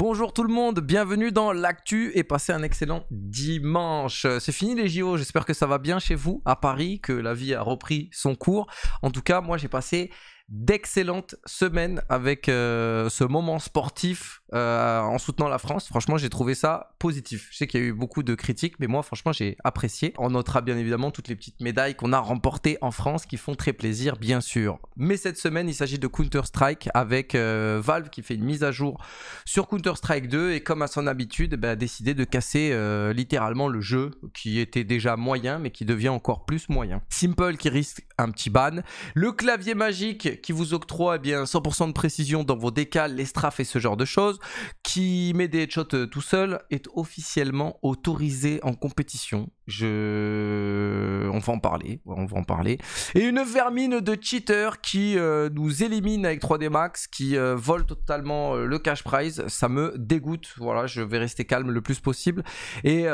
Bonjour tout le monde, bienvenue dans l'actu et passez un excellent dimanche. C'est fini les JO, j'espère que ça va bien chez vous à Paris, que la vie a repris son cours. En tout cas, moi j'ai passé d'excellentes semaines avec euh, ce moment sportif euh, en soutenant la France. Franchement, j'ai trouvé ça positif. Je sais qu'il y a eu beaucoup de critiques, mais moi, franchement, j'ai apprécié. On notera bien évidemment toutes les petites médailles qu'on a remportées en France qui font très plaisir, bien sûr. Mais cette semaine, il s'agit de Counter-Strike avec euh, Valve qui fait une mise à jour sur Counter-Strike 2 et comme à son habitude, a bah, décidé de casser euh, littéralement le jeu qui était déjà moyen mais qui devient encore plus moyen. Simple qui risque un petit ban. Le clavier magique qui vous octroie eh bien 100% de précision dans vos décals, les strafes et ce genre de choses qui met des headshots euh, tout seul, est officiellement autorisé en compétition. Je... On va en parler, on va en parler. Et une vermine de cheater qui euh, nous élimine avec 3D Max, qui euh, vole totalement euh, le cash prize, ça me dégoûte. Voilà, je vais rester calme le plus possible et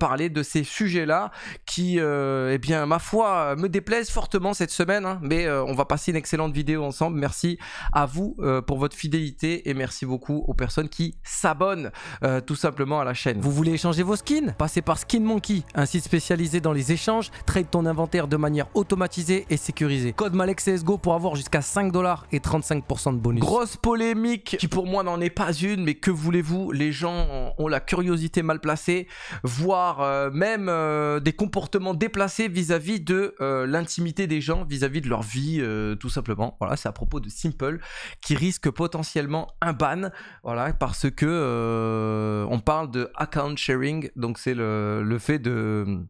parler de ces sujets-là qui, eh bien, ma foi, me déplaisent fortement cette semaine. Hein. mais on va passer une excellente vidéo ensemble. Merci à vous pour votre fidélité et merci beaucoup aux personnes qui s'abonnent tout simplement à la chaîne. Vous voulez échanger vos skins Passez par Skin Monkey un site spécialisé dans les échanges, trade ton inventaire de manière automatisée et sécurisée. Code Malek CSGO pour avoir jusqu'à 5 dollars et 35% de bonus. Grosse polémique qui pour moi n'en est pas une, mais que voulez-vous Les gens ont la curiosité mal placée, voire euh, même euh, des comportements déplacés vis-à-vis de euh, l'intimité des gens, vis-à-vis de leur vie, tout simplement. Voilà, c'est à propos de Simple qui risque potentiellement un ban, voilà, parce que on parle de account sharing, donc c'est le fait de euh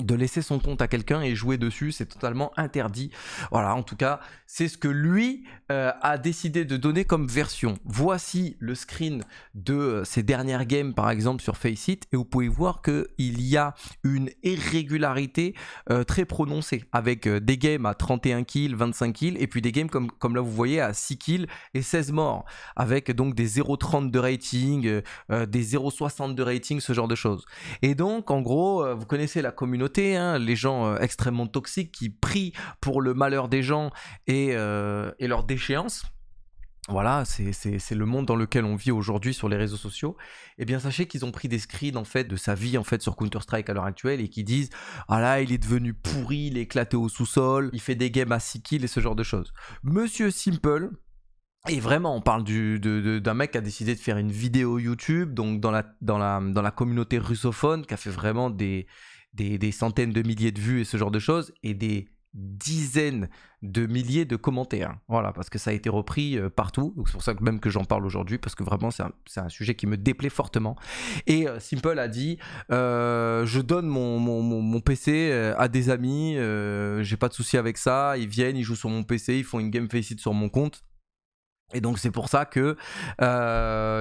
de laisser son compte à quelqu'un et jouer dessus, c'est totalement interdit. Voilà, en tout cas, c'est ce que lui euh, a décidé de donner comme version. Voici le screen de euh, ses dernières games, par exemple sur Faceit, et vous pouvez voir qu'il y a une irrégularité euh, très prononcée, avec des games à 31 kills, 25 kills, et puis des games comme, comme là vous voyez à 6 kills et 16 morts, avec donc des 0,30 de rating, des 0,60 de rating, ce genre de choses. Et donc, en gros, vous connaissez la communauté Hein, les gens euh, extrêmement toxiques qui prient pour le malheur des gens et, euh, leur déchéance voilà, c'est le monde dans lequel on vit aujourd'hui sur les réseaux sociaux. Eh bien, sachez qu'ils ont pris des screens en fait de sa vie en fait sur Counter Strike à l'heure actuelle et qui disent ah là il est devenu pourri, il est éclaté au sous-sol, il fait des games à 6 kills et ce genre de choses. Monsieur Simple. Et vraiment, on parle d'un mec qui a décidé de faire une vidéo YouTube, donc dans la, dans la, dans la communauté russophone, qui a fait vraiment des, des, centaines de milliers de vues et ce genre de choses, et des dizaines de milliers de commentaires. Voilà, parce que ça a été repris euh, partout. C'est pour ça que même que j'en parle aujourd'hui, parce que vraiment c'est un, sujet qui me déplaît fortement. Et euh, Simple a dit, euh, je donne mon, mon, PC à des amis, j'ai pas de souci avec ça, ils viennent, ils jouent sur mon PC, ils font une game félicite sur mon compte. Et donc c'est pour ça que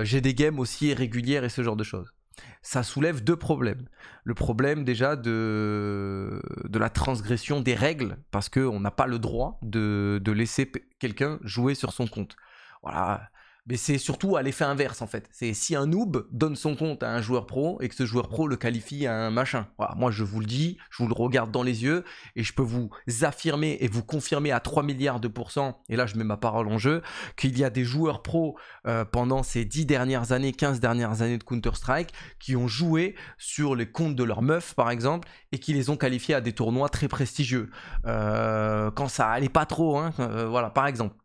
j'ai des games aussi irrégulières et ce genre de choses ça soulève deux problèmes. Le problème déjà de, la transgression des règles, parce qu'on n'a pas le droit de, de laisser quelqu'un jouer sur son compte. Voilà, mais c'est surtout à l'effet inverse en fait. C'est si un noob donne son compte à un joueur pro et que ce joueur pro le qualifie à un machin. moi je vous le dis, je vous le regarde dans les yeux et je peux vous affirmer et vous confirmer à 3 milliards de pourcents, et là je mets ma parole en jeu, qu'il y a des joueurs pro euh, pendant ces 10 dernières années, 15 dernières années de Counter-Strike qui ont joué sur les comptes de leurs meufs par exemple et qui les ont qualifiés à des tournois très prestigieux. Euh, quand ça allait pas trop, hein, euh, voilà par exemple.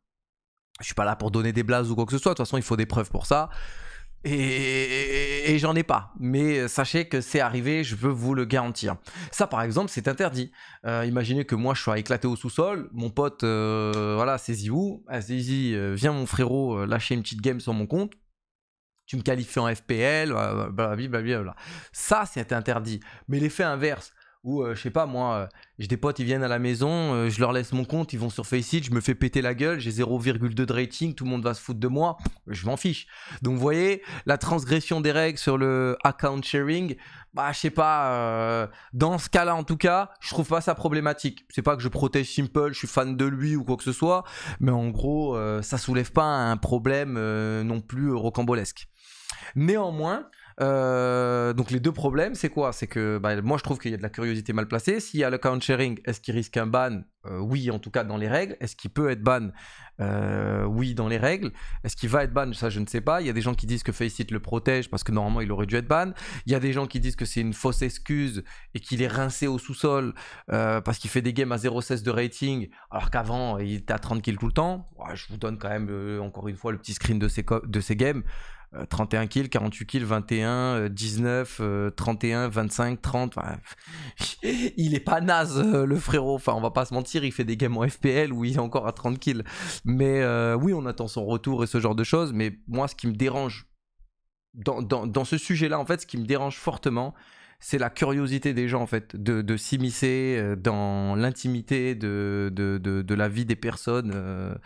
Je suis pas là pour donner des blases ou quoi que ce soit. De toute façon, il faut des preuves pour ça. Et, j'en ai pas. Mais sachez que c'est arrivé, je veux vous le garantir. Ça, par exemple, c'est interdit. Euh, imaginez que moi, je sois éclaté au sous-sol. Mon pote, euh, voilà, saisis-vous. Ah, euh, viens mon frérot, lâcher une petite game sur mon compte tu me qualifies en FPL, blablabla. Ça, c'est interdit. Mais l'effet inverse, ou euh, je sais pas, moi, euh, j'ai des potes, ils viennent à la maison, euh, je leur laisse mon compte, ils vont sur Faceit, je me fais péter la gueule, j'ai 0,2 de rating, tout le monde va se foutre de moi, je m'en fiche. Donc vous voyez, la transgression des règles sur le account sharing, bah je sais pas, dans ce cas-là en tout cas, je trouve pas ça problématique. C'est pas que je protège Simple, je suis fan de lui ou quoi que ce soit, mais en gros, ça soulève pas un problème non plus rocambolesque. Néanmoins, euh, donc les deux problèmes, c'est quoi C'est que bah, moi je trouve qu'il y a de la curiosité mal placée. S'il y a le count sharing, est-ce qu'il risque un ban euh, Oui, en tout cas dans les règles. Est-ce qu'il peut être ban euh, Oui, dans les règles. Est-ce qu'il va être ban Ça, je ne sais pas. Il y a des gens qui disent que Faceit le protège parce que normalement il aurait dû être ban. Il y a des gens qui disent que c'est une fausse excuse et qu'il est rincé au sous-sol parce qu'il fait des games à 0,16 de rating alors qu'avant il était à 30 kills tout le temps. je vous donne quand même encore une fois le petit screen de ces games. 31 euh, kills, 48 kills, 21, 19, 31, 25, 30. il est pas naze, euh, le frérot. Enfin, on va pas se mentir, il fait des games en FPL où il est encore à 30 kills. Mais euh, oui, on attend son retour et ce genre de choses. Mais moi, ce qui me dérange dans, ce sujet-là, en fait, ce qui me dérange fortement, c'est la curiosité des gens, en fait, de, s'immiscer dans l'intimité de, de, la vie des personnes.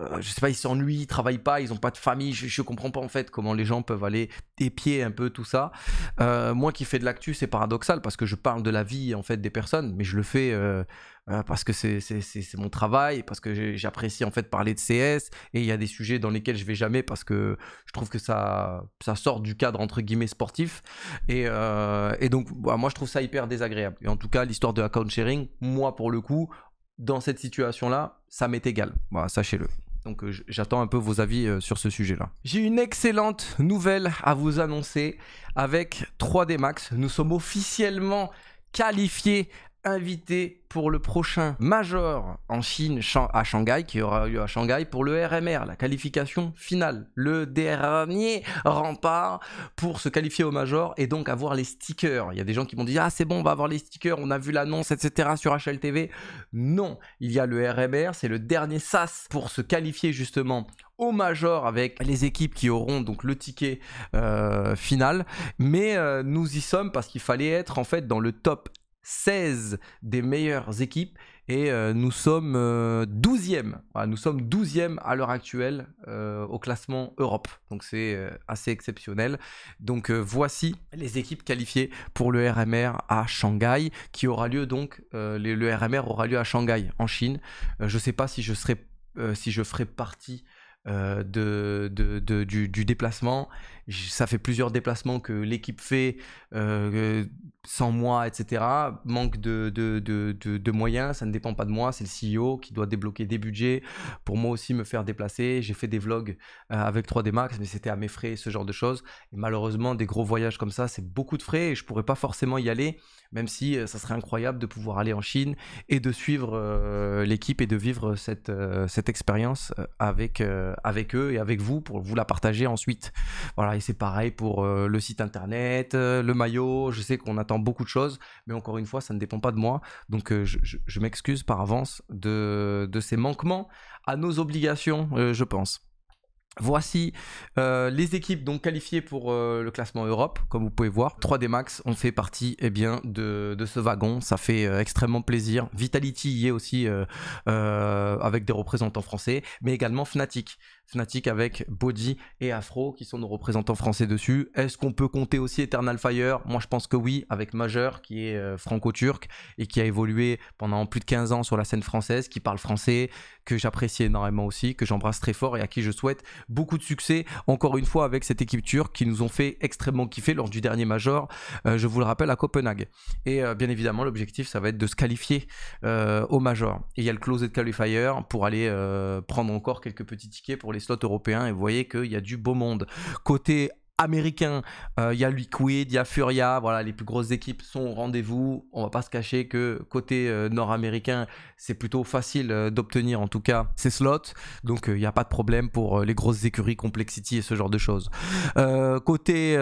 Euh, je sais pas, ils s'ennuient, ils travaillent pas, ils ont pas de famille. Je, je, comprends pas en fait comment les gens peuvent aller épier un peu tout ça. Euh, moi qui fais de l'actu, c'est paradoxal parce que je parle de la vie en fait des personnes, mais je le fais euh, parce que c'est mon travail, parce que j'apprécie en fait parler de CS et il y a des sujets dans lesquels je vais jamais parce que je trouve que ça ça sort du cadre entre guillemets sportif et, et donc bah, moi je trouve ça hyper désagréable. Et en tout cas l'histoire de account sharing, moi pour le coup dans cette situation là, ça m'est égal. Voilà, bah, sachez-le. Donc euh, j'attends un peu vos avis euh, sur ce sujet-là. J'ai une excellente nouvelle à vous annoncer. Avec 3D Max, nous sommes officiellement qualifiés invité pour le prochain Major en Chine à Shanghai, qui aura lieu à Shanghai pour le RMR, la qualification finale. Le dernier rempart pour se qualifier au Major et donc avoir les stickers. Il y a des gens qui m'ont dit Ah, c'est bon, on va avoir les stickers, on a vu l'annonce, etc. sur HLTV. Non, il y a le RMR, c'est le dernier SAS pour se qualifier justement au major avec les équipes qui auront donc le ticket euh, final. Mais euh, nous y sommes parce qu'il fallait être en fait dans le top 16 des meilleures équipes et euh, nous sommes 12e. Euh, nous sommes 12e à l'heure actuelle euh, au classement Europe. Donc c'est assez exceptionnel. Donc voici les équipes qualifiées pour le RMR à Shanghai qui aura lieu donc le RMR aura lieu à Shanghai en Chine. je ne sais pas si je serai si je ferai partie de, du, déplacement, ça fait plusieurs déplacements que l'équipe fait euh, sans moi, etc. Manque de, de, moyens, ça ne dépend pas de moi, c'est le CEO qui doit débloquer des budgets pour moi aussi me faire déplacer. J'ai fait des vlogs euh, avec 3D Max, mais c'était à mes frais, ce genre de choses. Et malheureusement, des gros voyages comme ça, c'est beaucoup de frais et je pourrais pas forcément y aller, même si euh, ça serait incroyable de pouvoir aller en Chine et de suivre l'équipe et de vivre cette, expérience avec, avec eux et avec vous pour vous la partager ensuite. Voilà, c'est pareil pour euh, le site internet, euh, le maillot. Je sais qu'on attend beaucoup de choses, mais encore une fois, ça ne dépend pas de moi. Donc euh, je, m'excuse par avance de, ces manquements à nos obligations, je pense. Voici les équipes donc qualifiées pour le classement Europe, comme vous pouvez voir. 3D Max, ont fait partie eh bien, de, ce wagon, ça fait extrêmement plaisir. Vitality y est aussi avec des représentants français, mais également Fnatic. Fnatic avec Body et Afro qui sont nos représentants français dessus. Est-ce qu'on peut compter aussi Eternal Fire Moi je pense que oui, avec Majeur qui est euh, franco-turc et qui a évolué pendant plus de 15 ans sur la scène française, qui parle français, que j'apprécie énormément aussi, que j'embrasse très fort et à qui je souhaite beaucoup de succès encore une fois avec cette équipe turque qui nous ont fait extrêmement kiffer lors du dernier Major, euh, je vous le rappelle, à Copenhague. Et euh, bien évidemment l'objectif ça va être de se qualifier au Major. Et il y a le Closed Qualifier pour aller prendre encore quelques petits tickets pour les slots européens et vous voyez qu'il y a du beau monde. Côté américain. Euh, il y a Liquid, il y a Furia, voilà, les plus grosses équipes sont au rendez-vous. On va pas se cacher que côté euh, nord-américain, c'est plutôt facile euh, d'obtenir en tout cas ces slots. Donc il n'y a pas de problème pour les grosses écuries, Complexity et ce genre de choses. côté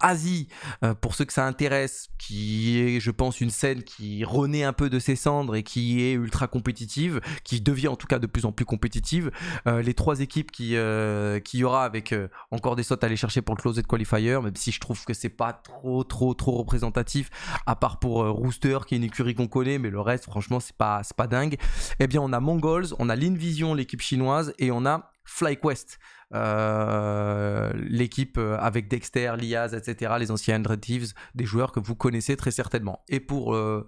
Asie, pour ceux que ça intéresse, qui est je pense une scène qui renaît un peu de ses cendres et qui est ultra compétitive, qui devient en tout cas de plus en plus compétitive, les trois équipes qui, qui y aura avec encore des slots à aller chercher pour le closet Qualifier, même si je trouve que c'est pas trop, trop, trop représentatif, à part pour euh, Rooster, qui est une écurie qu'on connaît, mais le reste, franchement, c'est pas, pas dingue. Eh bien, on a Mongols, on a l'Invision, l'équipe chinoise, et on a FlyQuest. Euh, l'équipe euh, avec Dexter, Lias, etc., les anciens Red des joueurs que vous connaissez très certainement. Et pour euh,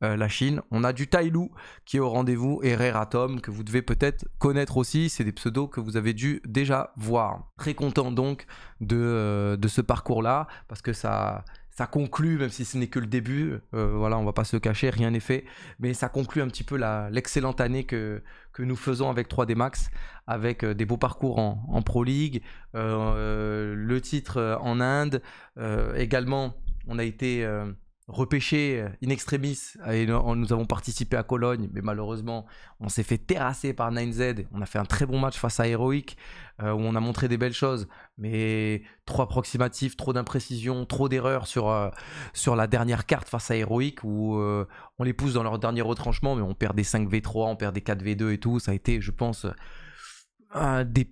la Chine, on a du Tailou qui est au rendez-vous et Reratom que vous devez peut-être connaître aussi. C'est des pseudos que vous avez dû déjà voir. Très content donc de, de ce parcours-là parce que ça ça conclut, même si ce n'est que le début, euh, voilà, on va pas se cacher, rien n'est fait, mais ça conclut un petit peu l'excellente année que, que nous faisons avec 3D Max, avec euh, des beaux parcours en, Pro League, euh, le titre en Inde, euh, également on a été repêché euh, in extremis et nous avons participé à Cologne, mais malheureusement, on s'est fait terrasser par 9Z. On a fait un très bon match face à Heroic euh, où on a montré des belles choses, mais trop approximatif, trop d'imprécisions, trop d'erreurs sur, euh, sur la dernière carte face à Heroic où on les pousse dans leur dernier retranchement, mais on perd des 5v3, on perd des 4v2 et tout. Ça a été, je pense, un des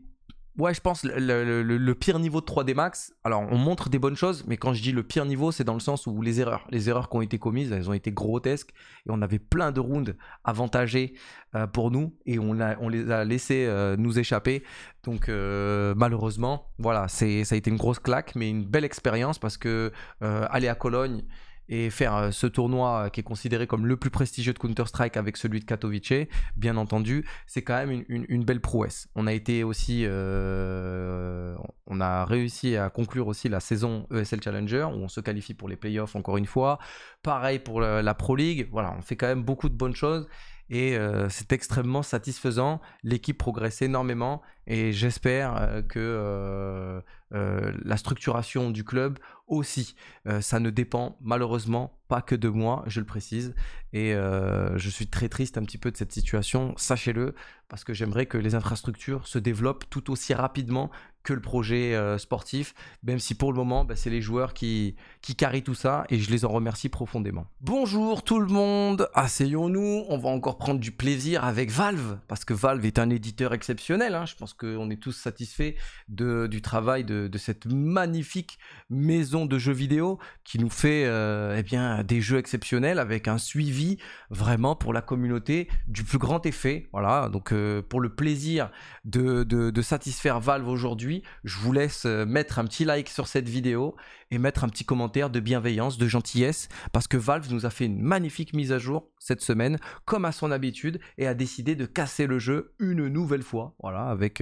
Ouais, je pense le, pire niveau de 3D Max. Alors, on montre des bonnes choses, mais quand je dis le pire niveau, c'est dans le sens où les erreurs, les erreurs qui ont été commises, elles ont été grotesques et on avait plein de rounds avantagés euh, pour nous et on, les a laissés euh, nous échapper. Donc, euh, malheureusement, voilà, c'est ça a été une grosse claque, mais une belle expérience parce que aller à Cologne et faire euh, ce tournoi euh, qui est considéré comme le plus prestigieux de Counter-Strike avec celui de Katowice, bien entendu, c'est quand même une, belle prouesse. On a été aussi, euh, on a réussi à conclure aussi la saison ESL Challenger où on se qualifie pour les playoffs encore une fois. Pareil pour la, Pro League. Voilà, on fait quand même beaucoup de bonnes choses et c'est extrêmement satisfaisant. L'équipe progresse énormément et j'espère que euh, la structuration du club aussi. Euh, ça ne dépend malheureusement pas que de moi, je le précise. Et euh, je suis très triste un petit peu de cette situation, sachez-le, parce que j'aimerais que les infrastructures se développent tout aussi rapidement que le projet sportif, même si pour le moment, bah, c'est les joueurs qui, qui carrient tout ça et je les en remercie profondément. Bonjour tout le monde, asseyons-nous, on va encore prendre du plaisir avec Valve, parce que Valve est un éditeur exceptionnel, hein. je pense qu'on est tous satisfaits du travail de de, cette magnifique maison de jeux vidéo qui nous fait euh, eh bien, des jeux exceptionnels avec un suivi vraiment pour la communauté du plus grand effet. Voilà, donc euh, pour le plaisir de, satisfaire Valve aujourd'hui, je vous laisse euh, mettre un petit like sur cette vidéo et mettre un petit commentaire de bienveillance, de gentillesse, parce que Valve nous a fait une magnifique mise à jour cette semaine, comme à son habitude, et a décidé de casser le jeu une nouvelle fois. Voilà, avec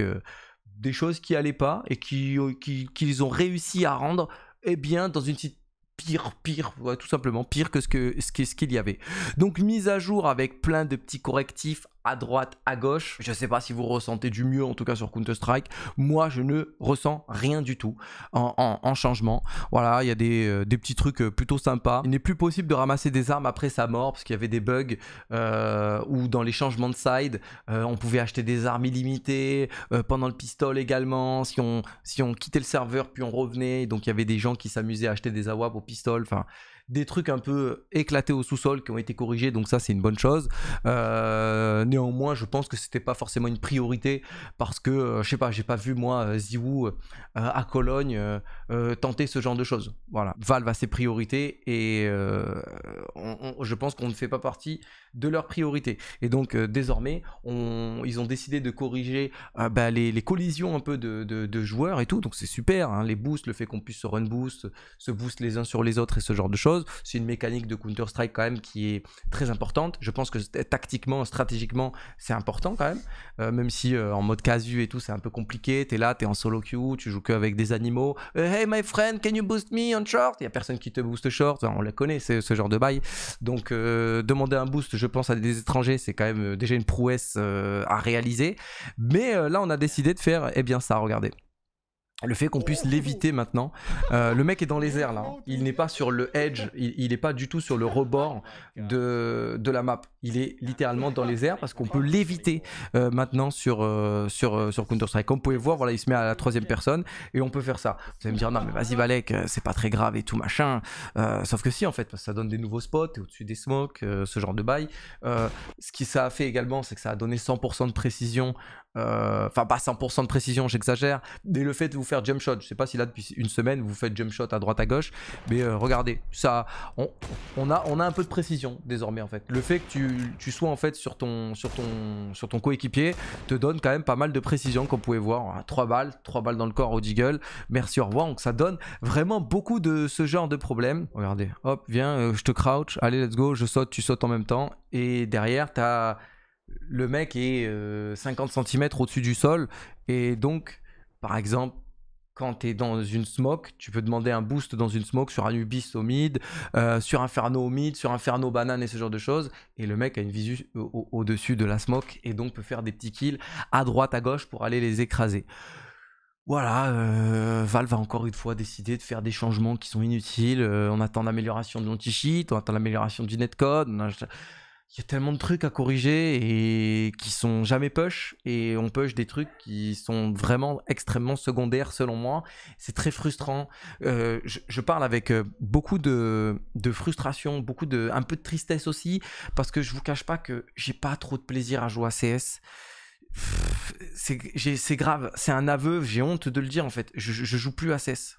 des choses qui allaient pas et euh, qui qu'ils ont réussi à rendre eh bien dans une pire, pire, tout simplement pire que que, ce qu'il y avait. Donc mise à jour avec plein de petits correctifs à droite, à gauche. Je ne sais pas si vous ressentez du mieux, en tout cas sur Counter-Strike. Moi, je ne ressens rien du tout en, changement. Voilà, il y a des, euh, petits trucs euh, plutôt sympas. Il n'est plus possible de ramasser des armes après sa mort, parce qu'il y avait des bugs euh, ou où dans les changements de side, on pouvait acheter des armes illimitées, pendant le pistol également, si on, si on quittait le serveur puis on revenait, donc il y avait des gens qui s'amusaient à acheter des AWAP au pistol. enfin des trucs un peu éclatés au sous-sol qui ont été corrigés, donc ça c'est une bonne chose. Euh, néanmoins, je pense que c'était pas forcément une priorité parce que euh, je sais pas, j'ai pas vu moi euh, Ziwoo à Cologne tenter ce genre de choses. Voilà, Valve a ses priorités et je pense qu'on ne fait pas partie de leurs priorités. Et donc désormais, ils ont décidé de corriger bah, les, les, collisions un peu de, joueurs et tout, donc c'est super. Hein, les boosts, le fait qu'on puisse se run boost, se boost les uns sur les autres et ce genre de choses. C'est une mécanique de Counter-Strike quand même qui est très importante. Je pense que tactiquement, stratégiquement, c'est important quand même. Euh, même si euh, en mode casu et tout, c'est un peu compliqué. T'es là, t'es en solo queue, tu joues que avec des animaux. Euh, hey my friend, can you boost me on short Il y a personne qui te booste short. on la connaît, c'est ce genre de bail. Donc demander un boost, je pense à des étrangers, c'est quand même déjà une prouesse à réaliser. Mais là, on a décidé de faire, eh bien ça, regardez le fait qu'on puisse l'éviter maintenant. Euh, le mec est dans les airs là. Il n'est pas sur le edge, il n'est pas du tout sur le rebord de, la map. Il est littéralement dans les airs parce qu'on peut l'éviter euh, maintenant sur, euh, sur, sur Counter-Strike. Comme vous pouvez voir, voilà, il se met à la troisième personne et on peut faire ça. Vous allez me dire, non mais vas-y Valek, c'est pas très grave et tout machin. sauf que si en fait, parce que ça donne des nouveaux spots, au-dessus des smokes, ce genre de bail. ce qui ça a fait également, c'est que ça a donné 100% de précision euh, enfin pas 100% de précision, j'exagère, mais le fait de vous faire jump shot, je sais pas si là depuis une semaine vous faites jump shot à droite à gauche, mais euh, regardez, ça, on, a, on a un peu de précision désormais en fait. Le fait que tu, sois en fait sur ton, sur ton, sur ton coéquipier te donne quand même pas mal de précision qu'on pouvait voir. 3 ah, balles, trois balles dans le corps au jiggle, merci au revoir, donc ça donne vraiment beaucoup de ce genre de problème. Regardez, hop, viens, euh, je te crouch, allez let's go, je saute, tu sautes en même temps, et derrière t'as le mec est 50 euh, cm au-dessus du sol. Et donc, par exemple, quand tu es dans une smoke, tu peux demander un boost dans une smoke sur un au mid, euh, sur Inferno au mid, sur Inferno banane et ce genre de choses. Et le mec a une visu au-dessus de la smoke et donc peut faire des petits kills à droite, à gauche pour aller les écraser. Voilà, euh, Valve a encore une fois décidé de faire des changements qui sont inutiles. on attend l'amélioration de lanti shit on attend l'amélioration du netcode il y a tellement de trucs à corriger et qui sont jamais push et on push des trucs qui sont vraiment extrêmement secondaires selon moi. C'est très frustrant. Euh, je, parle avec euh, beaucoup de, de, frustration, beaucoup de, un peu de tristesse aussi parce que je vous cache pas que j'ai pas trop de plaisir à jouer à CS c'est grave, c'est un aveu, j'ai honte de le dire en fait. Je, joue plus à CS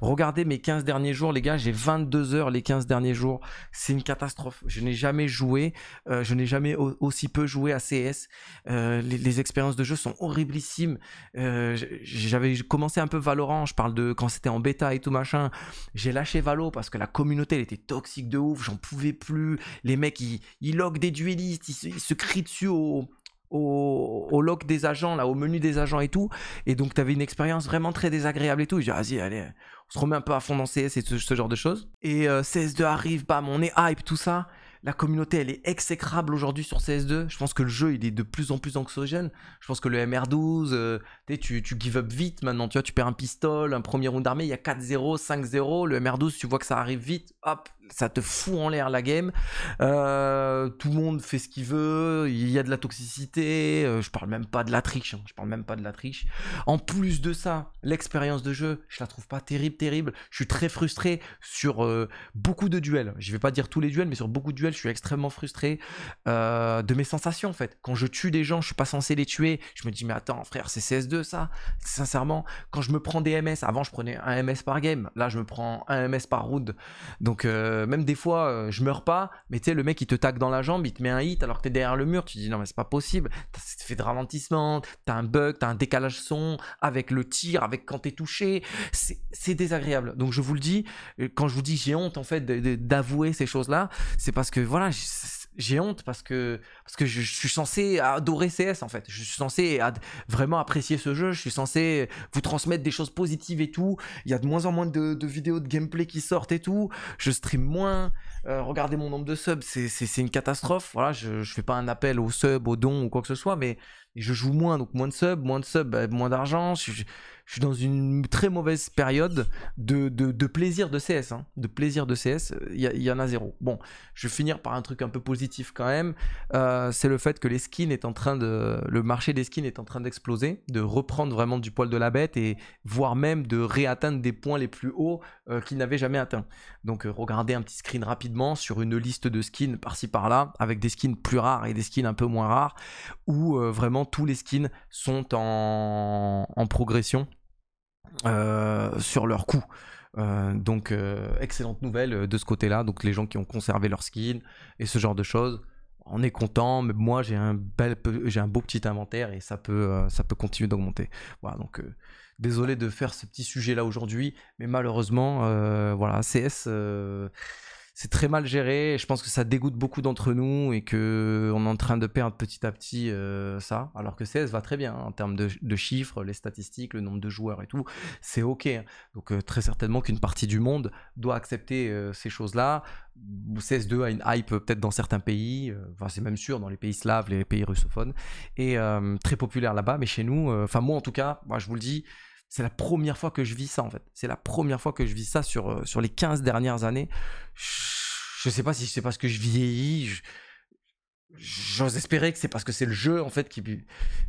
Regardez mes 15 derniers jours, les gars, j'ai 22 heures les 15 derniers jours. C'est une catastrophe. Je n'ai jamais joué, euh, je n'ai jamais aussi peu joué à CS. Euh, les, expériences de jeu sont horriblissimes. Euh, j'avais commencé un peu Valorant, je parle de quand c'était en bêta et tout machin. J'ai lâché Valo parce que la communauté elle était toxique de ouf, j'en pouvais plus. Les mecs ils, ils des duellistes, ils se crient dessus au au, lock des agents, là, au menu des agents et tout. Et donc, tu avais une expérience vraiment très désagréable et tout. je dis, vas-y, allez, on se remet un peu à fond dans CS et ce, genre de choses. Et euh, CS2 arrive, bam, on est hype, tout ça. La communauté, elle est exécrable aujourd'hui sur CS2. Je pense que le jeu, il est de plus en plus anxiogène. Je pense que le MR12, tu, tu give up vite maintenant, tu vois, tu perds un pistol, un premier round d'armée, il y a 4-0, 5-0, le MR12, tu vois que ça arrive vite, hop, ça te fout en l'air la game, euh, tout le monde fait ce qu'il veut, il y a de la toxicité, euh, je parle même pas de la triche, hein. je parle même pas de la triche. En plus de ça, l'expérience de jeu, je la trouve pas terrible, terrible, je suis très frustré sur euh, beaucoup de duels, je vais pas dire tous les duels, mais sur beaucoup de duels, je suis extrêmement frustré de mes sensations en fait. Quand je tue des gens, je suis pas censé les tuer, je me dis mais attends frère, c'est CS2, ça. Sincèrement, quand je me prends des MS, avant je prenais un MS par game, là je me prends un MS par round. Donc euh, même des fois, euh, je meurs pas, mais tu sais, le mec il te tac dans la jambe, il te met un hit alors que t'es derrière le mur, tu dis non mais c'est pas possible, t'as fait de ralentissement, t'as un bug, t'as un décalage son avec le tir, avec quand t'es touché, c'est désagréable. Donc je vous le dis, euh, quand je vous dis j'ai honte en fait d'avouer ces choses-là, c'est parce que voilà, j'ai honte parce que, parce que je, suis censé adorer CS en fait. Je suis censé vraiment apprécier ce jeu. Je suis censé vous transmettre des choses positives et tout. Il y a de moins en moins de, vidéos de gameplay qui sortent et tout. Je stream moins. Euh, regardez mon nombre de subs, c'est une catastrophe. Voilà, je, je fais pas un appel aux subs, aux dons ou quoi que ce soit, mais je joue moins, donc moins de subs, moins de subs, bah, moins d'argent. Je, suis dans une très mauvaise période de, de, plaisir de CS. Hein. De plaisir de CS, il y, en a zéro. Bon, je vais finir par un truc un peu positif quand même. Euh, c'est le fait que les skins est en train de, le marché des skins est en train d'exploser, de reprendre vraiment du poil de la bête et voire même de réatteindre des points les plus hauts euh, qu'il n'avait jamais atteint Donc euh, regardez un petit screen rapidement sur une liste de skins par-ci par-là avec des skins plus rares et des skins un peu moins rares où vraiment tous les skins sont en, progression euh, sur leur coût. Euh, donc euh, excellente nouvelle de ce côté-là. Donc les gens qui ont conservé leurs skins et ce genre de choses, on est content. Mais moi j'ai un bel, j'ai un beau petit inventaire et ça peut, ça peut continuer d'augmenter. Voilà donc désolé de faire ce petit sujet là aujourd'hui, mais malheureusement, voilà, CS, c'est très mal géré. je pense que ça dégoûte beaucoup d'entre nous et que on est en train de perdre petit à petit euh, ça. Alors que CS va très bien en termes de, chiffres, les statistiques, le nombre de joueurs et tout, c'est ok. Donc euh, très certainement qu'une partie du monde doit accepter euh, ces choses-là. CS2 a une hype peut-être dans certains pays, enfin c'est même sûr dans les pays slaves, les pays russophones, et très populaire là-bas. Mais chez nous, enfin moi en tout cas, moi, je vous le dis. C'est la première fois que je vis ça, en fait. C'est la première fois que je vis ça sur, euh, sur les 15 dernières années. Je ne sais pas si c'est parce que je vieillis. J'ose espérer que c'est parce que c'est le jeu, en fait, qui.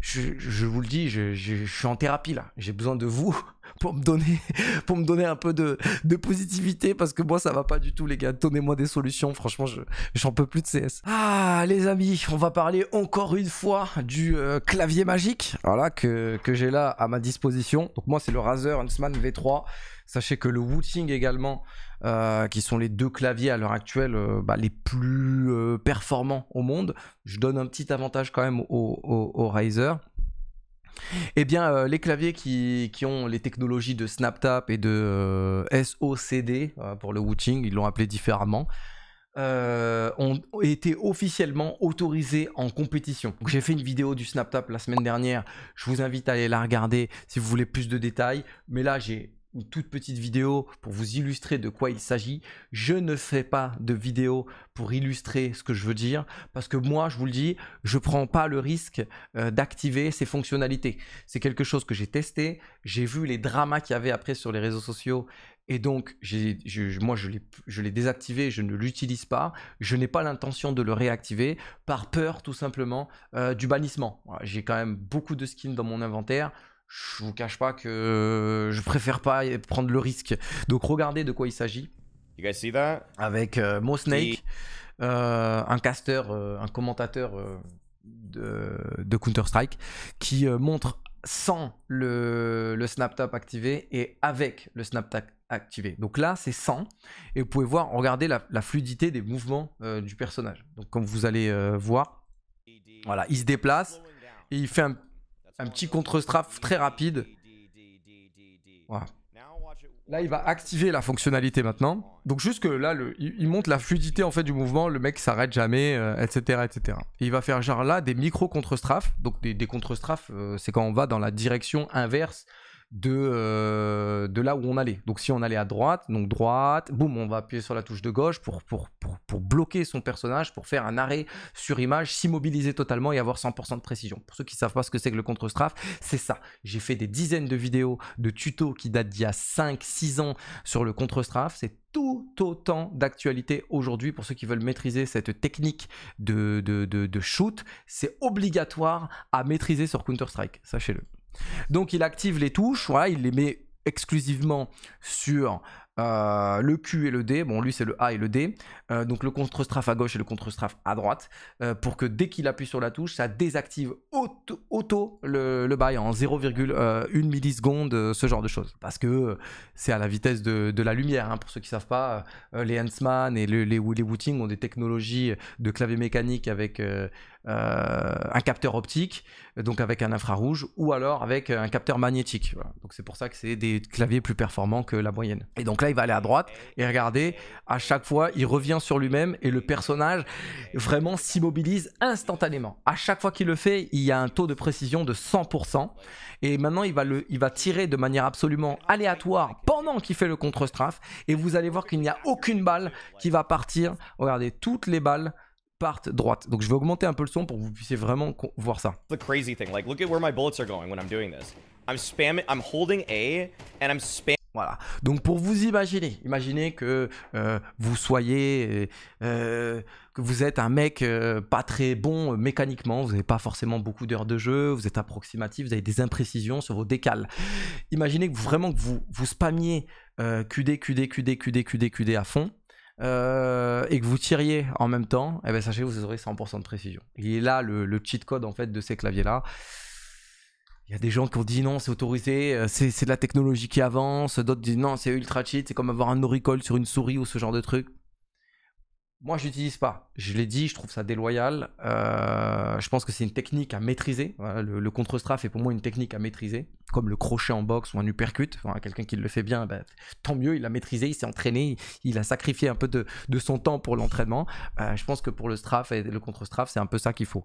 Je, je vous le dis, je, je suis en thérapie, là. J'ai besoin de vous pour me donner, pour me donner un peu de, positivité parce que moi ça va pas du tout les gars. Donnez-moi des solutions, franchement je j'en peux plus de CS. Ah les amis, on va parler encore une fois du euh, clavier magique, voilà que, que j'ai là à ma disposition. Donc moi c'est le Razer Huntsman V3. Sachez que le Wooting également, euh, qui sont les deux claviers à l'heure actuelle euh, bah, les plus performants au monde. Je donne un petit avantage quand même au, au, au Razer. Eh bien, euh, les claviers qui, qui, ont les technologies de SnapTap et de euh, SOCD, euh, pour le Wooting, ils l'ont appelé différemment, ont été officiellement autorisés en compétition. J'ai fait une vidéo du SnapTap la semaine dernière, je vous invite à aller la regarder si vous voulez plus de détails, mais là j'ai ou toute petite vidéo pour vous illustrer de quoi il s'agit. Je ne fais pas de vidéo pour illustrer ce que je veux dire parce que moi, je vous le dis, je prends pas le risque euh, d'activer ces fonctionnalités. C'est quelque chose que j'ai testé, j'ai vu les dramas qu'il y avait après sur les réseaux sociaux et donc, je, moi, je l'ai désactivé, je ne l'utilise pas. Je n'ai pas l'intention de le réactiver par peur, tout simplement, euh, du bannissement. j'ai quand même beaucoup de skins dans mon inventaire je vous cache pas que je préfère pas prendre le risque. Donc regardez de quoi il s'agit. Avec euh, Mo Snake, euh, un caster, euh, un commentateur de, Counter-Strike, qui montre sans le, le SnapTap activé et avec le snap SnapTap activé. Donc là, c'est sans. Et vous pouvez voir, regardez la, fluidité des mouvements du personnage. Donc comme vous allez voir, voilà, il se déplace, et il fait un un petit contre-strafe très rapide. Là, il va activer la fonctionnalité maintenant. Donc juste que là, le, il monte la fluidité en fait du mouvement, le mec s'arrête jamais, etc., euh, etc. Et il va faire genre là des micro contre-strafes. Donc des, contre-strafes, euh, c'est quand on va dans la direction inverse de, euh, de là où on allait. Donc si on allait à droite, donc droite, boum, on va appuyer sur la touche de gauche pour, pour, bloquer son personnage, pour faire un arrêt sur image, s'immobiliser totalement et avoir 100% de précision. Pour ceux qui ne savent pas ce que c'est que le contre-strafe, c'est ça. J'ai fait des dizaines de vidéos, de tutos qui datent d'il y a 5-6 ans sur le contre-strafe. C'est tout autant d'actualité aujourd'hui pour ceux qui veulent maîtriser cette technique de, de, de shoot. C'est obligatoire à maîtriser sur Counter-Strike, sachez-le. Donc il active les touches, il les met exclusivement sur euh, le Q et le D. Bon, lui, c'est le A et le D. Euh, donc le contre-strafe à gauche et le contre-strafe à droite. Euh, pour que dès qu'il appuie sur la touche, ça désactive auto, le, le, bail en 0,1 milliseconde, ce genre de choses. Parce que c'est à la vitesse de, la lumière. Hein. Pour ceux qui ne savent pas, les Huntsman et les, les Wooting ont des technologies de clavier mécanique avec euh, un capteur optique, donc avec un infrarouge, ou alors avec un capteur magnétique. Donc c'est pour ça que c'est des claviers plus performants que la moyenne. Et donc là, il va aller à droite et regardez, à chaque fois, il revient sur lui-même et le personnage vraiment s'immobilise instantanément. À chaque fois qu'il le fait, il y a un taux de précision de 100%. Et maintenant, il va, le, il va tirer de manière absolument aléatoire pendant qu'il fait le contre-strafe. Et vous allez voir qu'il n'y a aucune balle qui va partir. Regardez, toutes les balles droite. Donc je vais augmenter un peu le son pour que vous puissiez vraiment voir ça. The crazy thing, like look at where my bullets are going when I'm doing this. I'm spamming, I'm holding A and I'm Voilà. Donc pour vous imaginer, imaginez que euh, vous soyez, euh, euh, que vous êtes un mec pas très bon mécaniquement, vous n'avez pas forcément beaucoup d'heures de jeu, vous êtes approximatif, vous avez des imprécisions sur vos décales. Imaginez vraiment que vous, vous spammiez QD, QD, QD, QD, QD, QD à fond euh, et que vous tiriez en même temps, eh ben, sachez que vous aurez 100% de précision. Il est là le, cheat code en fait de ces claviers-là. Il y a des gens qui ont dit non, c'est autorisé, euh, c'est de la technologie qui avance. D'autres disent non, c'est ultra cheat, c'est comme avoir un recoil sur une souris ou ce genre de truc. Moi, je n'utilise pas. Je l'ai dit, je trouve ça déloyal. Euh, je pense que c'est une technique à maîtriser. le, contre-strafe est pour moi une technique à maîtriser, comme le crochet en boxe ou un uppercut. Quelqu'un qui le fait bien, bah, tant mieux, il l'a maîtrisé, il s'est entraîné, il, a sacrifié un peu de, son temps pour l'entraînement. Euh, je pense que pour le strafe et le contre-strafe, c'est un peu ça qu'il faut.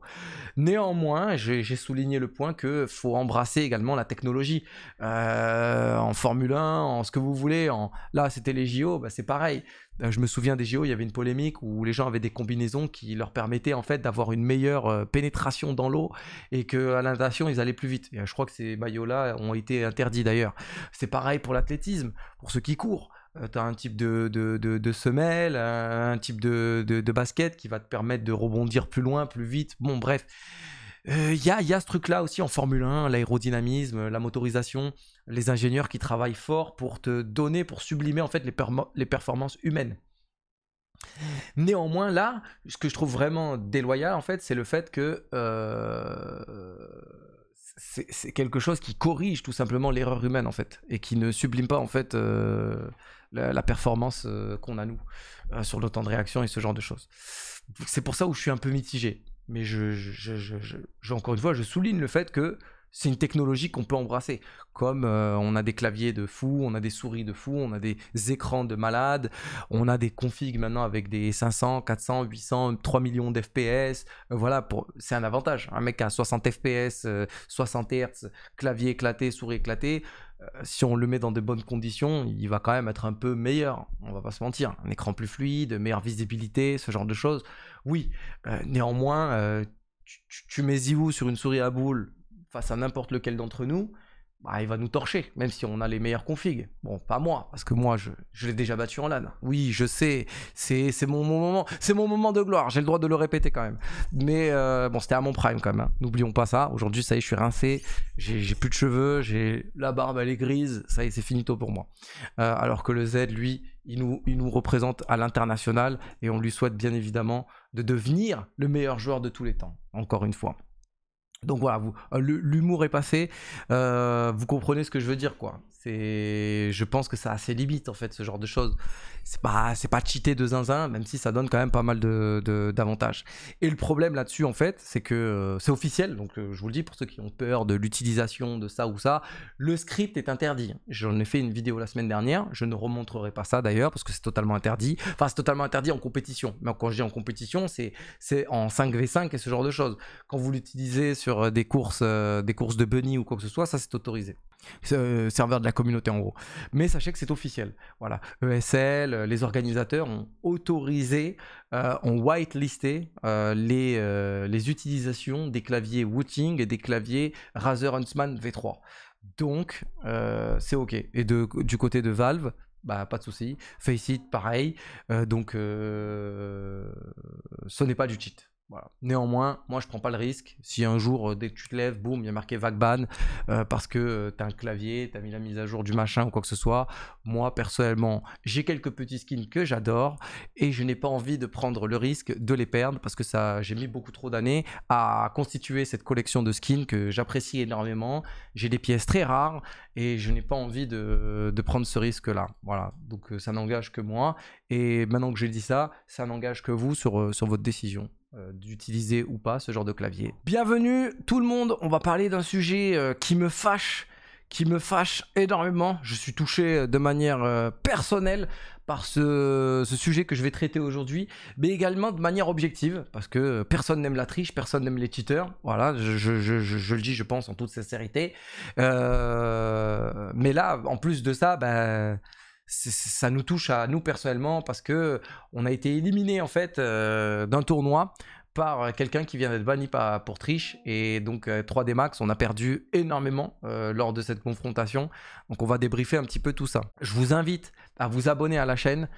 Néanmoins, j'ai souligné le point que faut embrasser également la technologie. Euh, en Formule 1, en ce que vous voulez, en... là, c'était les JO, bah, c'est pareil. Euh, je me souviens des JO, il y avait une polémique où les gens avaient des combinaisons qui leur permettaient en fait d'avoir une meilleure euh, pénétration dans l'eau et que à ils allaient plus vite. Et euh, je crois que ces maillots-là ont été interdits d'ailleurs. C'est pareil pour l'athlétisme, pour ceux qui courent. Tu as un type de, de, semelle, un type de, basket qui va te permettre de rebondir plus loin, plus vite. Bon, bref. Il y, a, y, a, ce truc-là aussi en Formule 1, l'aérodynamisme, la motorisation les ingénieurs qui travaillent fort pour te donner, pour sublimer en fait les, performances humaines. Néanmoins, là, ce que je trouve vraiment déloyal, en fait, c'est le fait que euh, c'est quelque chose qui corrige tout simplement l'erreur humaine, en fait, et qui ne sublime pas, en fait, euh, la, performance euh, qu'on a, nous, sur le temps de réaction et ce genre de choses. C'est pour ça où je suis un peu mitigé. Mais encore une fois, je souligne le fait que c'est une technologie qu'on peut embrasser. Comme euh, on a des claviers de fou, on a des souris de fou, on a des écrans de malade, on a des configs maintenant avec des 500, 400, 800, 3 millions d'FPS. Euh, voilà, pour... c'est un avantage. Un mec à 60 FPS, 60 Hz, clavier éclaté, souris éclaté. Euh, si on le met dans de bonnes conditions, il va quand même être un peu meilleur. On va pas se mentir. Un écran plus fluide, meilleure visibilité, ce genre de choses. Oui, néanmoins, tu, mets Zivou sur une souris à boule face à n'importe lequel d'entre nous, bah, il va nous torcher, même si on a les meilleures configs. Bon, pas moi, parce que moi, je, l'ai déjà battu en LAN. Oui, je sais, c'est mon, moment c'est mon moment de gloire, j'ai le droit de le répéter quand même. Mais euh, bon, c'était à mon prime quand même, hein. n'oublions pas ça. Aujourd'hui, ça y est, je suis rincé, j'ai plus de cheveux, j'ai la barbe, elle est grise, ça y est, c'est finito pour moi. Euh, alors que le Z, lui, il nous représente à l'international et on lui souhaite bien évidemment de devenir le meilleur joueur de tous les temps, encore une fois. Donc voilà, euh, l'humour est passé. Euh, vous comprenez ce que je veux dire, quoi. C'est, je pense que ça a ses limites en fait, ce genre de choses. C'est pas, c'est pas cheaté de zinzin, même si ça donne quand même pas mal de, d'avantages. Et le problème là-dessus, en fait, c'est que euh, c'est officiel. Donc je vous le dis pour ceux qui ont peur de l'utilisation de ça ou ça, le script est interdit. J'en ai fait une vidéo la semaine dernière. Je ne remontrerai pas ça d'ailleurs parce que c'est totalement interdit. Enfin, c'est totalement interdit en compétition. Mais quand je dis en compétition, c'est, c'est en 5v5 et ce genre de choses. Quand vous l'utilisez sur euh, des courses, euh, des courses de bunny ou quoi que ce soit, ça c'est autorisé. Euh, serveur de la communauté en gros. Mais sachez que c'est officiel. Voilà, ESL, les organisateurs ont autorisé, ont whitelisté les, les utilisations des claviers Wooting et des claviers Razer Huntsman V3. Donc c'est ok. Et du côté de Valve, bah pas de souci. Faceit, pareil. donc, ce n'est pas du cheat. Voilà. Néanmoins, moi je prends pas le risque. Si un jour, euh, dès que tu te lèves, boum, il y a marqué Vagban euh, parce que euh, tu as un clavier, tu as mis la mise à jour du machin ou quoi que ce soit. Moi personnellement, j'ai quelques petits skins que j'adore et je n'ai pas envie de prendre le risque de les perdre parce que ça, j'ai mis beaucoup trop d'années à constituer cette collection de skins que j'apprécie énormément. J'ai des pièces très rares et je n'ai pas envie de, prendre ce risque-là. Voilà, donc ça n'engage que moi. Et maintenant que j'ai dit ça, ça n'engage que vous sur votre décision. Euh, d'utiliser ou pas ce genre de clavier. Bienvenue tout le monde, on va parler d'un sujet euh, qui me fâche, qui me fâche énormément. Je suis touché euh, de manière personnelle par ce, sujet que je vais traiter aujourd'hui, mais également de manière objective, parce que personne n'aime la triche, personne n'aime les cheaters. Voilà, je, le dis, je pense, en toute sincérité. mais là, en plus de ça, ben ça nous touche à nous personnellement parce que on a été éliminé en fait euh, d'un tournoi par quelqu'un qui vient d'être banni pour triche. Et donc 3D euh, Max, on a perdu énormément euh, lors de cette confrontation. Donc on va débriefer un petit peu tout ça. Je vous invite à vous abonner à la chaîne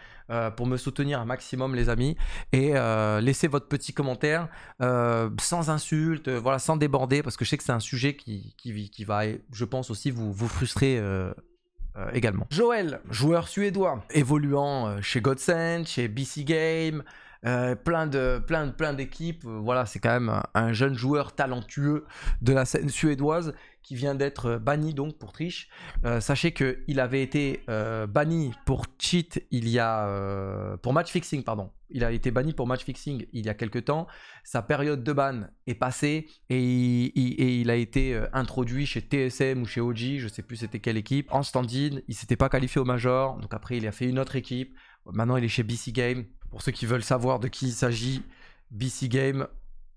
pour me soutenir un maximum les amis. Et laissez votre petit commentaire sans insulte, voilà, sans déborder, parce que je sais que c'est un sujet qui, qui, qui, va, je pense aussi, vous, vous frustrer. Euh, également. Joel, joueur suédois, évoluant euh, chez Godsend, chez BC Game, euh, plein de plein de, plein d'équipes. Voilà, c'est quand même un, jeune joueur talentueux de la scène suédoise qui vient d'être euh, banni donc pour triche. Euh, sachez qu'il avait été euh, banni pour cheat il y a... Euh, pour match fixing, pardon. Il a été banni pour match fixing il y a quelques temps. Sa période de ban est passée et il, et il a été introduit chez TSM ou chez OG, je sais plus c'était quelle équipe. En stand-in, il s'était pas qualifié au Major, donc après il a fait une autre équipe. Maintenant il est chez BC Game. Pour ceux qui veulent savoir de qui il s'agit, BC Game,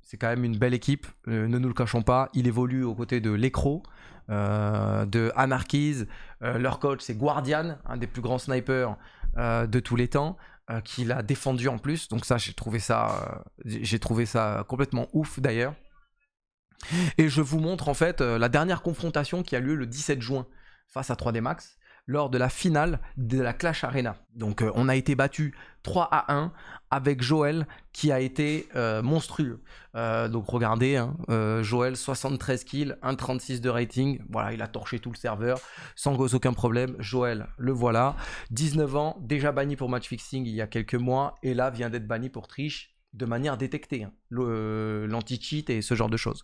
c'est quand même une belle équipe, euh, ne nous le cachons pas. Il évolue aux côtés de l'écro, euh, de Anarchise. Euh, leur coach, c'est Guardian, un des plus grands snipers de tous les temps, qu'il a défendu en plus. Donc ça, j'ai trouvé ça, j'ai trouvé ça complètement ouf d'ailleurs. Et je vous montre en fait la dernière confrontation qui a lieu le 17 juin face à 3D Max lors de la finale de la Clash Arena. Donc euh, on a été battu 3 à 1 avec Joël qui a été euh, monstrueux. Euh, donc regardez, hein, Joël 73 kills, 1,36 de rating. Voilà, il a torché tout le serveur sans cause aucun problème. Joël, le voilà. 19 ans, déjà banni pour match fixing il y a quelques mois et là vient d'être banni pour triche de manière détectée, hein. l'anti-cheat et ce genre de choses.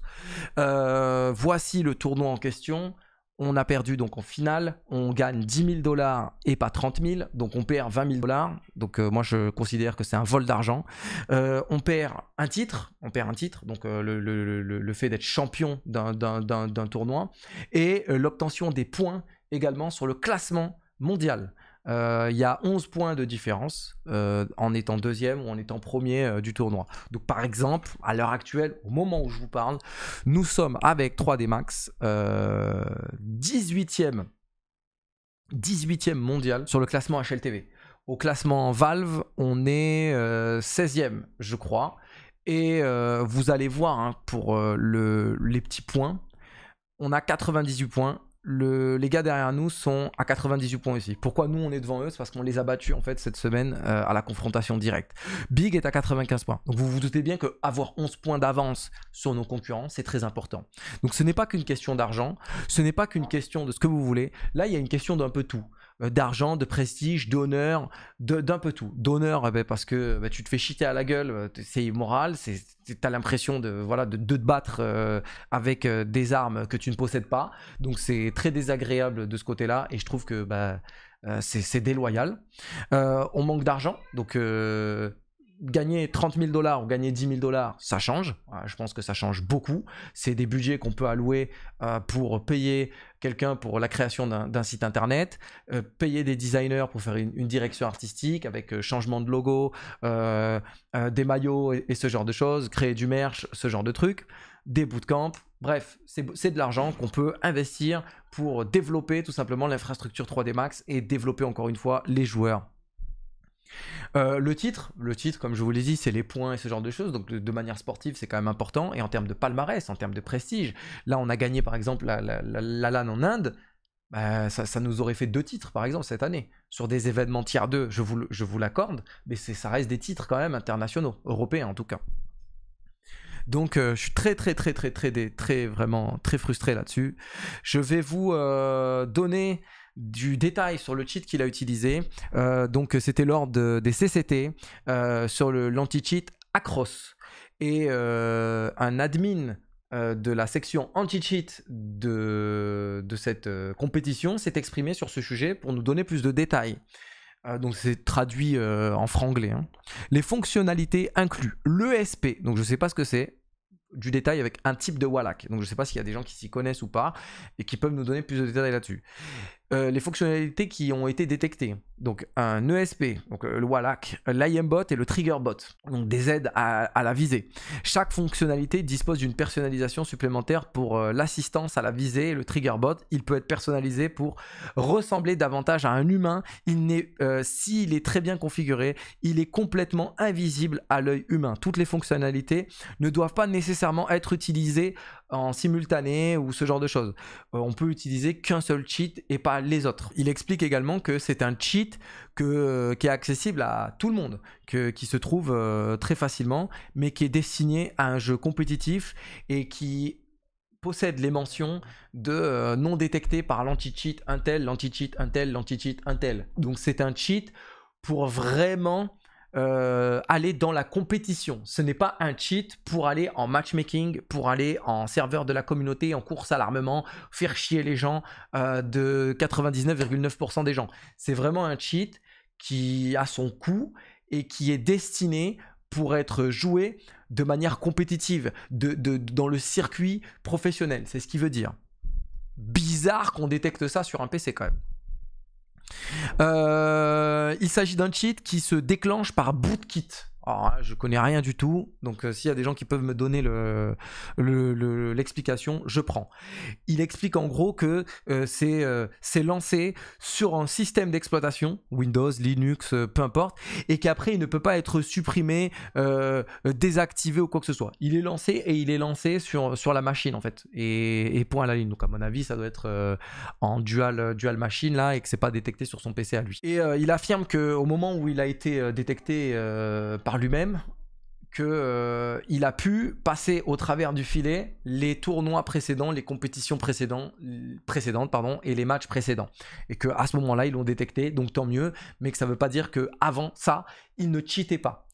voici le tournoi en question on a perdu donc en finale, on gagne 10 000 dollars et pas 30 000, donc on perd 20 000 dollars, donc euh, moi je considère que c'est un vol d'argent. Euh, on perd un titre, on perd un titre, donc euh, le, fait d'être champion d'un tournoi, et l'obtention des points également sur le classement mondial. Euh, il y a 11 points de différence euh, en étant deuxième ou en étant premier euh, du tournoi. Donc par exemple, à l'heure actuelle, au moment où je vous parle, nous sommes avec 3D Max 18e, 18e mondial sur le classement HLTV. Au classement Valve, on est 16e, je crois. Et vous allez voir hein, pour les petits points, on a 98 points les gars derrière nous sont à 98 points ici Pourquoi nous on est devant eux C'est parce qu'on les a battus en fait cette semaine euh, à la confrontation directe. Big est à 95 points. Donc vous vous doutez bien qu'avoir 11 points d'avance sur nos concurrents, c'est très important. Donc ce n'est pas qu'une question d'argent, ce n'est pas qu'une question de ce que vous voulez. Là, il y a une question d'un peu tout. Euh, d'argent, de prestige, d'honneur, d'un peu tout. D'honneur, eh ben, parce que ben, tu te fais chiter à la gueule, euh, c'est immoral, t'as l'impression de, voilà, de, de te battre euh, avec des armes que tu ne possèdes pas. Donc c'est très désagréable de ce côté-là et je trouve que ben, c'est déloyal. on manque d'argent, donc gagner 30 000 dollars ou gagner 10 000 dollars, ça change. Ah, je pense que ça change beaucoup. C'est des budgets qu'on peut allouer euh, pour payer quelqu'un pour la création d'un site internet, euh, payer des designers pour faire une, direction artistique avec euh, changement de logo, des maillots et, ce genre de choses, créer du merch, ce genre de trucs, des bootcamps. Bref, c'est de l'argent qu'on peut investir pour développer tout simplement l'infrastructure 3D Max et développer encore une fois les joueurs euh, le titre, le titre, comme je vous l'ai dit, c'est les points et ce genre de choses. Donc de, manière sportive, c'est quand même important. Et en termes de palmarès, en termes de prestige, là on a gagné par exemple la, la, en Inde. Bah, ça, ça, nous aurait fait deux titres par exemple cette année sur des événements tiers 2, je vous, je vous l'accorde, mais ça reste des titres quand même internationaux, européens en tout cas. Donc euh, je suis très très très très très très, vraiment très frustré là-dessus. Je vais vous euh, donner du détail sur le cheat qu'il a utilisé. Euh, donc c'était lors des CCT euh, sur l'anti-cheat ACROSS Et euh, un admin euh, de la section anti-cheat de, de, cette compétition s'est exprimé sur ce sujet pour nous donner plus de détails. Donc c'est traduit en franglais. Hein. Les fonctionnalités incluent l'ESP, donc je ne sais pas ce que c'est, du détail avec un type de Wallach. Donc je ne sais pas s'il y a des gens qui s'y connaissent ou pas et qui peuvent nous donner plus de détails là-dessus. Euh, les fonctionnalités qui ont été détectées. Donc un ESP, donc euh, le WALAC, l'IMBot et le TriggerBot, donc des aides à, la visée. Chaque fonctionnalité dispose d'une personnalisation supplémentaire pour euh, l'assistance à la visée. Le TriggerBot, il peut être personnalisé pour ressembler davantage à un humain. Il n'est, s'il est très bien configuré, il est complètement invisible à l'œil humain. Toutes les fonctionnalités ne doivent pas nécessairement être utilisées en simultané ou ce genre de choses. Euh, on peut utiliser qu'un seul cheat et pas les autres. Il explique également que c'est un cheat que, euh, qui est accessible à tout le monde, que, qui se trouve euh, très facilement, mais qui est destiné à un jeu compétitif et qui possède les mentions de non détecté par l'anti-cheat un tel, l'anti-cheat un l'anti-cheat un Donc c'est un cheat pour vraiment euh, aller dans la compétition. Ce n'est pas un cheat pour aller en matchmaking, pour aller en serveur de la communauté, en course à l'armement, faire chier les gens euh, de 99,9% des gens. C'est vraiment un cheat qui a son coût et qui est destiné pour être joué de manière compétitive, dans le circuit professionnel. C'est ce qui veut dire. Bizarre qu'on détecte ça sur un PC quand même. Euh, il s'agit d'un cheat qui se déclenche par bootkit. Hein, je connais rien du tout, donc euh, s'il y a des gens qui peuvent me donner l'explication, je prends. Il explique en gros que euh, euh, c'est lancé sur un système d'exploitation, Windows, Linux, peu importe, et qu'après il ne peut pas être supprimé, désactivé ou quoi que ce soit. Il est lancé et il est lancé sur, la machine en fait, et, point à la ligne. Donc à mon avis, ça doit être en dual, machine là, et que c'est pas détecté sur son PC à lui. Et il affirme qu'au moment où il a été détecté par lui-même qu'il euh, il a pu passer au travers du filet les tournois précédents, les compétitions précédentes, précédentes pardon, et les matchs précédents. Et qu'à ce moment-là, ils l'ont détecté, donc tant mieux, mais que ça ne veut pas dire qu'avant ça, il ne cheatait pas.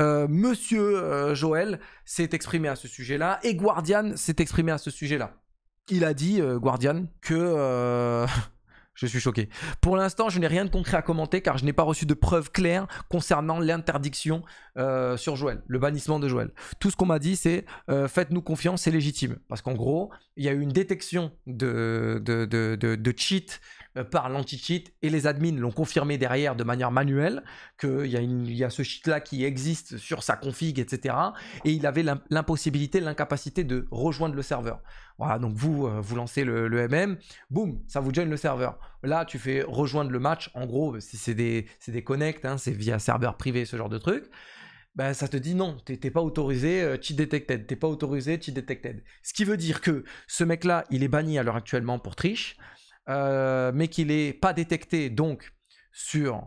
Euh, monsieur Joel euh, Joël s'est exprimé à ce sujet-là, et Guardian s'est exprimé à ce sujet-là. Il a dit, Guardian, que... Je suis choqué. Pour l'instant, je n'ai rien de concret à commenter car je n'ai pas reçu de preuves claires concernant l'interdiction euh, sur Joël, le bannissement de Joël. Tout ce qu'on m'a dit, c'est euh, faites-nous confiance, c'est légitime. Parce qu'en gros, il y a eu une détection de, de, de cheat euh, par l'anti-cheat et les admins l'ont confirmé derrière de manière manuelle qu'il y, y, a ce cheat-là qui existe sur sa config, etc. Et il avait l'impossibilité, l'incapacité de rejoindre le serveur. Voilà, donc vous, euh, vous lancez le, MM, boum, ça vous join le serveur. Là, tu fais rejoindre le match, en gros, si c'est des, des hein, c'est via serveur privé, ce genre de truc. Ben, ça te dit non, t'es pas autorisé, euh, cheat detected, t'es pas autorisé, cheat detected. Ce qui veut dire que ce mec-là, il est banni à l'heure actuellement pour triche, euh, mais qu'il n'est pas détecté donc sur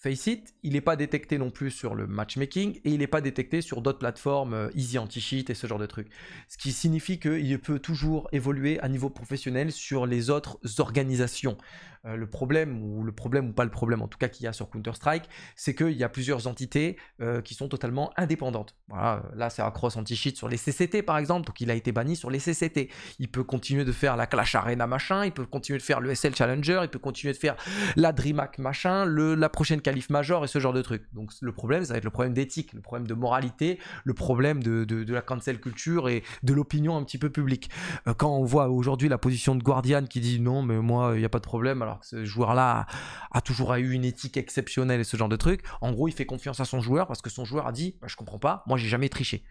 Faceit, il n'est pas détecté non plus sur le matchmaking et il n'est pas détecté sur d'autres plateformes euh, Easy Anti-Cheat et ce genre de trucs. Ce qui signifie qu'il peut toujours évoluer à niveau professionnel sur les autres organisations. Euh, le problème, ou le problème ou pas le problème en tout cas qu'il y a sur Counter-Strike, c'est qu'il y a plusieurs entités euh, qui sont totalement indépendantes. Voilà, euh, là c'est un cross Anti-Cheat sur les CCT par exemple, donc il a été banni sur les CCT. Il peut continuer de faire la Clash Arena machin, il peut continuer de faire le SL Challenger, il peut continuer de faire la DreamHack machin, le, la prochaine calife Major et ce genre de trucs. Donc le problème, ça va être le problème d'éthique, le problème de moralité, le problème de, la cancel culture et de l'opinion un petit peu publique. quand on voit aujourd'hui la position de Guardian qui dit non mais moi il n'y a pas de problème, alors ce joueur-là a, toujours eu une éthique exceptionnelle et ce genre de truc. En gros, il fait confiance à son joueur parce que son joueur a dit bah, Je comprends pas, moi j'ai jamais triché.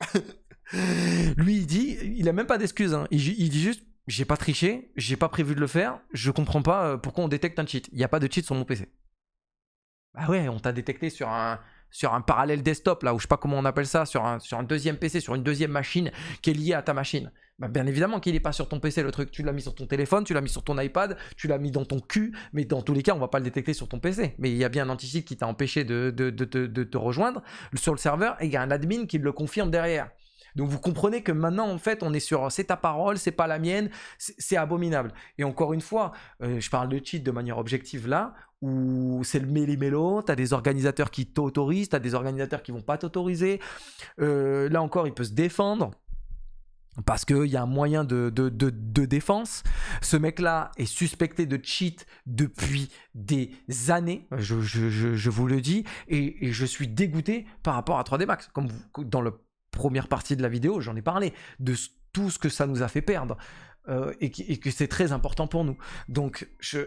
Lui, il dit Il a même pas d'excuse. Hein. Il, dit juste J'ai pas triché, j'ai pas prévu de le faire, je comprends pas euh, pourquoi on détecte un cheat. Il n'y a pas de cheat sur mon PC. Bah ouais, on t'a détecté sur un, sur un parallèle desktop, là, ou je sais pas comment on appelle ça, sur un, sur un deuxième PC, sur une deuxième machine qui est liée à ta machine. Bah, bien évidemment qu'il n'est pas sur ton PC le truc. Tu l'as mis sur ton téléphone, tu l'as mis sur ton iPad, tu l'as mis dans ton cul, mais dans tous les cas, on va pas le détecter sur ton PC. Mais il y a bien un anti qui t'a empêché de, de, de, te rejoindre sur le serveur et il y a un admin qui le confirme derrière. Donc vous comprenez que maintenant, en fait, on est sur c'est ta parole, c'est pas la mienne, c'est abominable. Et encore une fois, euh, je parle de cheat de manière objective là, où c'est le méli-mélo, t'as des organisateurs qui t'autorisent, t'as des organisateurs qui vont pas t'autoriser. Euh, là encore, il peut se défendre. Parce qu'il y a un moyen de, de, de, défense. Ce mec-là est suspecté de cheat depuis des années, je, je, je, vous le dis, et, je suis dégoûté par rapport à 3D Max. Comme dans le première partie de la vidéo, j'en ai parlé, de tout ce que ça nous a fait perdre. Euh, et, que c'est très important pour nous. Donc, je.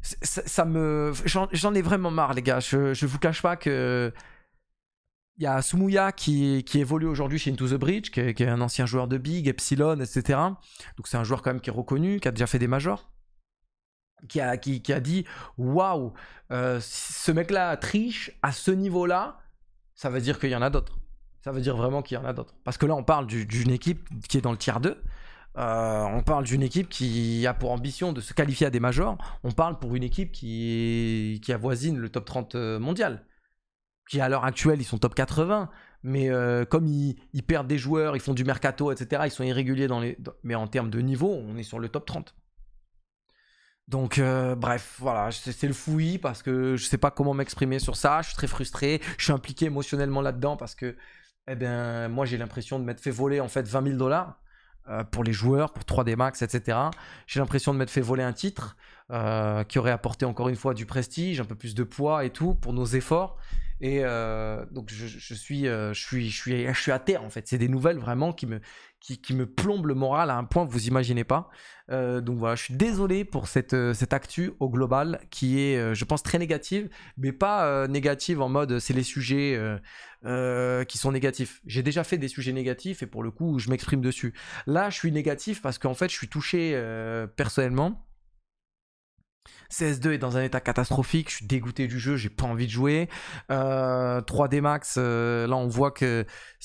Ça, me. J'en ai vraiment marre, les gars. Je, je vous cache pas que. Il y a Sumuya qui, évolue aujourd'hui chez Into the Bridge, qui est, un ancien joueur de Big, Epsilon, etc. Donc, c'est un joueur quand même qui est reconnu, qui a déjà fait des majors. Qui a, qui, qui a dit Waouh, euh, ce mec-là triche à ce niveau-là, ça veut dire qu'il y en a d'autres ça veut dire vraiment qu'il y en a d'autres. Parce que là, on parle d'une équipe qui est dans le tiers 2. Euh, on parle d'une équipe qui a pour ambition de se qualifier à des majors. On parle pour une équipe qui, qui avoisine le top 30 euh, mondial. Qui à l'heure actuelle, ils sont top 80. Mais euh, comme ils, perdent des joueurs, ils font du mercato, etc., ils sont irréguliers dans les. mais en termes de niveau, on est sur le top 30. Donc, bref, voilà, c'est le fouillis parce que je ne sais pas comment m'exprimer sur ça. Je suis très frustré. Je suis impliqué émotionnellement là-dedans parce que eh bien, moi j'ai l'impression de m'être fait voler en fait 20 000 dollars euh, pour les joueurs, pour 3D Max, etc. J'ai l'impression de m'être fait voler un titre euh, qui aurait apporté encore une fois du prestige, un peu plus de poids et tout pour nos efforts. Et euh, donc je, suis, je suis, je suis, je suis à terre en fait. C'est des nouvelles vraiment qui me, qui, me plombe le moral à un point que vous imaginez pas. Euh, donc voilà, je suis désolé pour cette, euh, cette actu au global qui est, euh, je pense, très négative, mais pas négative en mode c'est les sujets qui sont négatifs. J'ai déjà fait des sujets négatifs et pour le coup, je m'exprime dessus. Là, je suis négatif parce qu'en fait, je suis touché personnellement CS2 est dans un état catastrophique, je suis dégoûté du jeu, j'ai pas envie de jouer. 3D euh, Max, euh, là on voit que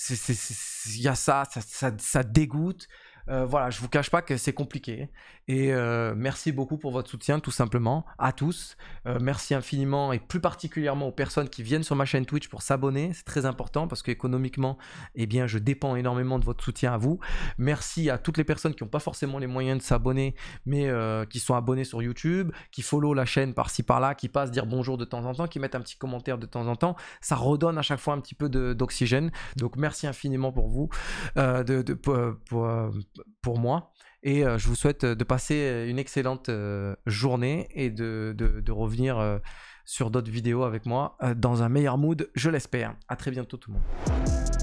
il y a ça, ça dégoûte. Euh, voilà, je vous cache pas que c'est compliqué. Et euh, merci beaucoup pour votre soutien, tout simplement, à tous. Euh, merci infiniment et plus particulièrement aux personnes qui viennent sur ma chaîne Twitch pour s'abonner. C'est très important parce qu'économiquement, eh bien, je dépends énormément de votre soutien à vous. Merci à toutes les personnes qui n'ont pas forcément les moyens de s'abonner, mais qui sont abonnées sur YouTube, qui follow la chaîne par-ci par-là, qui passent dire bonjour de temps en temps, qui mettent un petit commentaire de temps en temps. Ça redonne à chaque fois un petit peu d'oxygène. Donc merci infiniment pour vous de, pour moi. Et euh, je vous souhaite euh, de passer euh, une excellente journée et de, revenir sur d'autres vidéos avec moi dans un meilleur mood, je l'espère. À très bientôt tout le monde.